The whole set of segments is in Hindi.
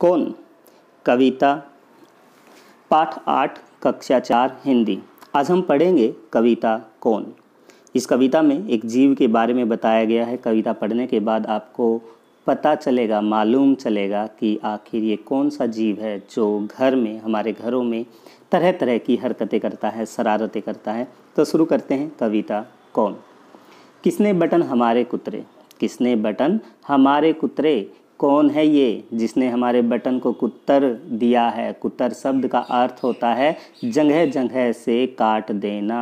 कौन कविता पाठ आठ कक्षा चार हिंदी आज हम पढ़ेंगे कविता कौन इस कविता में एक जीव के बारे में बताया गया है कविता पढ़ने के बाद आपको पता चलेगा मालूम चलेगा कि आखिर ये कौन सा जीव है जो घर में हमारे घरों में तरह तरह की हरकतें करता है शरारतें करता है तो शुरू करते हैं कविता कौन किसने बटन हमारे कुतरे किसने बटन हमारे कुतरे कौन है ये जिसने हमारे बटन को कुत्तर दिया है कुत्तर शब्द का अर्थ होता है जगह जगह से काट देना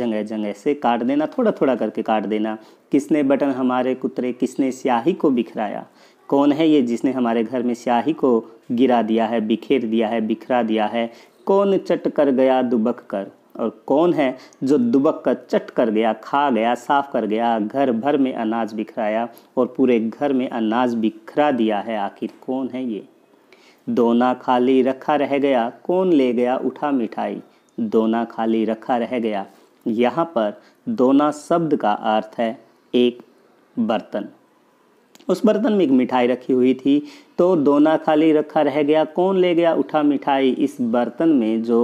जगह जगह से काट देना थोड़ा थोड़ा करके काट देना किसने बटन हमारे कुत्रे किसने स्याही को बिखराया कौन है ये जिसने हमारे घर में स्याही को गिरा दिया है बिखेर दिया है बिखरा दिया है कौन चट कर गया दुबक कर और कौन है जो दुबक का चट कर गया खा गया साफ कर गया घर भर में अनाज बिखराया और पूरे घर में अनाज बिखरा दिया है आखिर कौन है ये दोना खाली रखा रह गया कौन ले गया उठा मिठाई दोना खाली रखा रह गया यहाँ पर दोना शब्द का अर्थ है एक बर्तन उस बर्तन में एक मिठाई रखी हुई थी तो दोना खाली रखा रह गया कौन ले गया उठा मिठाई इस बर्तन में जो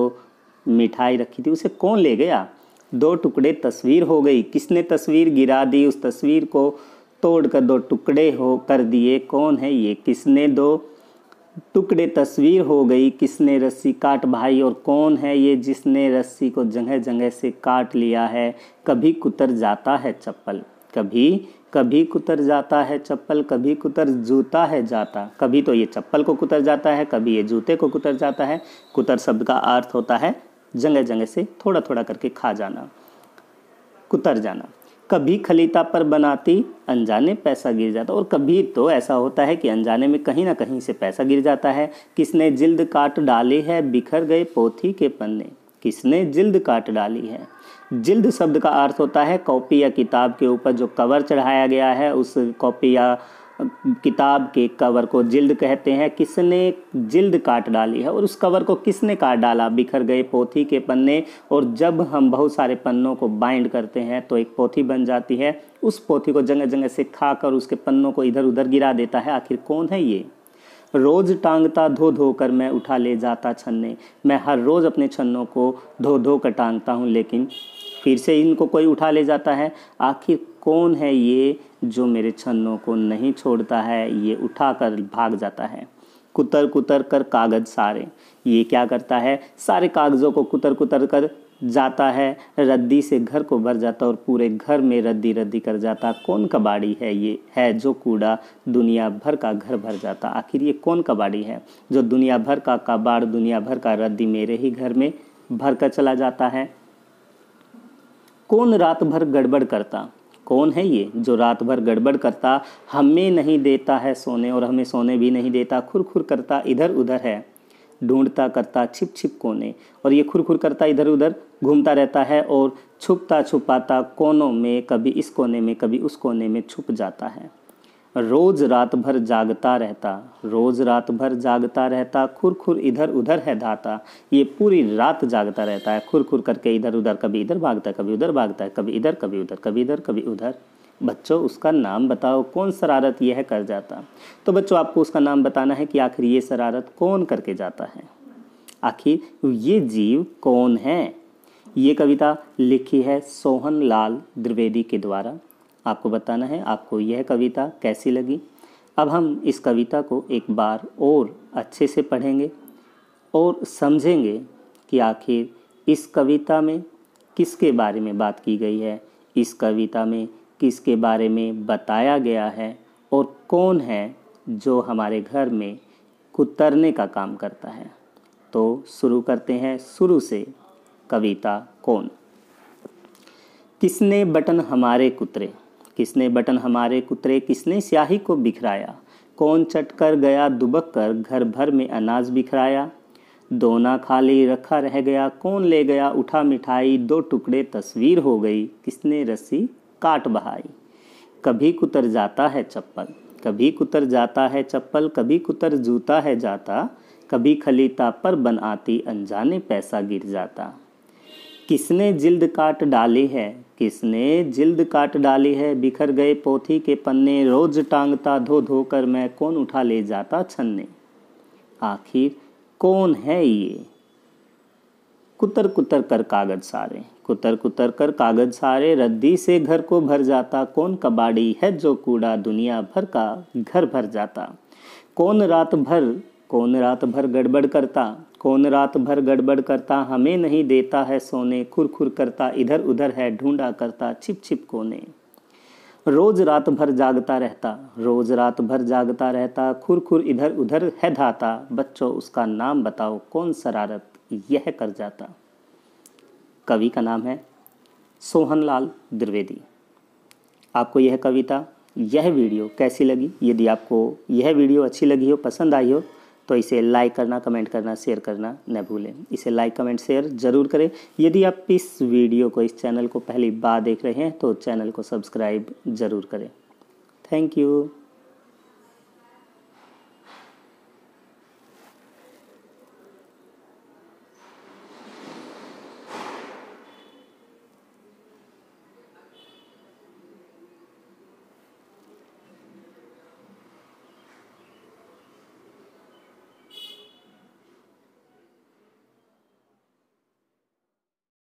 मिठाई रखी थी उसे कौन ले गया दो टुकड़े तस्वीर हो गई किसने तस्वीर गिरा दी उस तस्वीर को तोड़कर दो टुकड़े हो कर दिए कौन है ये किसने दो टुकड़े तस्वीर हो गई किसने रस्सी काट भाई और कौन है ये जिसने रस्सी को जगह जगह से काट लिया है कभी कुतर जाता है चप्पल कभी कभी कुतर जाता है चप्पल कभी कुतर जूता है जाता कभी तो ये चप्पल को कुतर जाता है कभी ये जूते को कुतर जाता है कुतर शब्द का अर्थ होता है जगह जगह से थोड़ा थोड़ा करके खा जाना कुतर जाना कभी खलीता पर बनाती अनजाने पैसा गिर जाता और कभी तो ऐसा होता है कि अनजाने में कहीं ना कहीं से पैसा गिर जाता है किसने जिल्द काट डाली है बिखर गए पोथी के पन्ने किसने जिल्द काट डाली है जिल्द शब्द का अर्थ होता है कॉपी या किताब के ऊपर जो कवर चढ़ाया गया है उस कॉपी या किताब के कवर को जिल्द कहते हैं किसने जिल्द काट डाली है और उस कवर को किसने काट डाला बिखर गए पोथी के पन्ने और जब हम बहुत सारे पन्नों को बाइंड करते हैं तो एक पोथी बन जाती है उस पोथी को जगह जगह से खा कर उसके पन्नों को इधर उधर गिरा देता है आखिर कौन है ये रोज़ टांगता धो धो कर मैं उठा ले जाता छन्ने मैं हर रोज़ अपने छन्नों को धो धो कर टांगता हूँ लेकिन फिर से इनको कोई उठा ले जाता है आखिर कौन है ये जो मेरे छन्नों को नहीं छोड़ता है ये उठा कर भाग जाता है कुतर कुतर कर कागज़ सारे ये क्या करता है सारे कागज़ों को कुतर कुतर कर जाता है रद्दी से घर को भर जाता और पूरे घर में रद्दी रद्दी कर जाता कौन कबाड़ी है ये है जो कूड़ा दुनिया भर का घर भर जाता आखिर ये कौन कबाड़ी है जो दुनिया भर का कबाड़ दुनिया भर का रद्दी मेरे ही घर में भर कर चला जाता है कौन रात भर गड़बड़ करता कौन है ये जो रात भर गड़बड़ करता हमें नहीं देता है सोने और हमें सोने भी नहीं देता खुर खुर करता इधर उधर है ढूंढता करता छिप छिप कोने और ये खुर खुर करता इधर उधर घूमता रहता है और छुपता छुपाता कोनों में कभी इस कोने में कभी उस कोने में छुप जाता है रोज रात भर जागता रहता रोज रात भर जागता रहता खुर खुर इधर उधर है धाता ये पूरी रात जागता रहता है खुर खुर करके इधर उधर कभी इधर भागता है कभी उधर भागता है कभी इधर कभी उधर कभी इधर कभी उधर बच्चों उसका नाम बताओ कौन शरारत यह कर जाता तो बच्चों आपको उसका नाम बताना है कि आखिर ये शरारत कौन करके जाता है आखिर ये जीव कौन है ये कविता लिखी है सोहन लाल द्विवेदी के द्वारा आपको बताना है आपको यह कविता कैसी लगी अब हम इस कविता को एक बार और अच्छे से पढ़ेंगे और समझेंगे कि आखिर इस कविता में किसके बारे में बात की गई है इस कविता में किसके बारे में बताया गया है और कौन है जो हमारे घर में कुतरने का काम करता है तो शुरू करते हैं शुरू से कविता कौन किसने बटन हमारे कुतरे किसने बटन हमारे कुतरे किसने स्याही को बिखराया कौन चट कर गया दुबक कर घर भर में अनाज बिखराया दोना खाली रखा रह गया कौन ले गया उठा मिठाई दो टुकड़े तस्वीर हो गई किसने रस्सी काट बहाई कभी कुतर जाता है चप्पल कभी कुतर जाता है चप्पल कभी कुतर जूता है जाता कभी खलीता पर बन आती अनजाने पैसा गिर जाता किसने जिल्द काट डाली है किसने जिल्द काट डाली है बिखर गए पोथी के पन्ने रोज टांगता धो धो कर मैं कौन उठा ले जाता छन्ने आखिर कौन है ये कुतर कुतर कर कागज सारे कुतर कुतर कर कागज सारे रद्दी से घर को भर जाता कौन कबाड़ी है जो कूड़ा दुनिया भर का घर भर जाता कौन रात भर कौन रात भर गड़बड़ करता कौन रात भर गड़बड़ करता हमें नहीं देता है सोने खुर खुर करता इधर उधर है ढूंढा करता छिप छिप कोने रोज रात भर जागता रहता रोज रात भर जागता रहता खुर खुर इधर उधर है धाता बच्चों उसका नाम बताओ कौन शरारत यह कर जाता कवि का नाम है सोहनलाल द्विवेदी आपको यह कविता यह वीडियो कैसी लगी यदि आपको यह वीडियो अच्छी लगी हो पसंद आई हो तो इसे लाइक करना कमेंट करना शेयर करना न भूलें इसे लाइक कमेंट शेयर ज़रूर करें यदि आप इस वीडियो को इस चैनल को पहली बार देख रहे हैं तो चैनल को सब्सक्राइब ज़रूर करें थैंक यू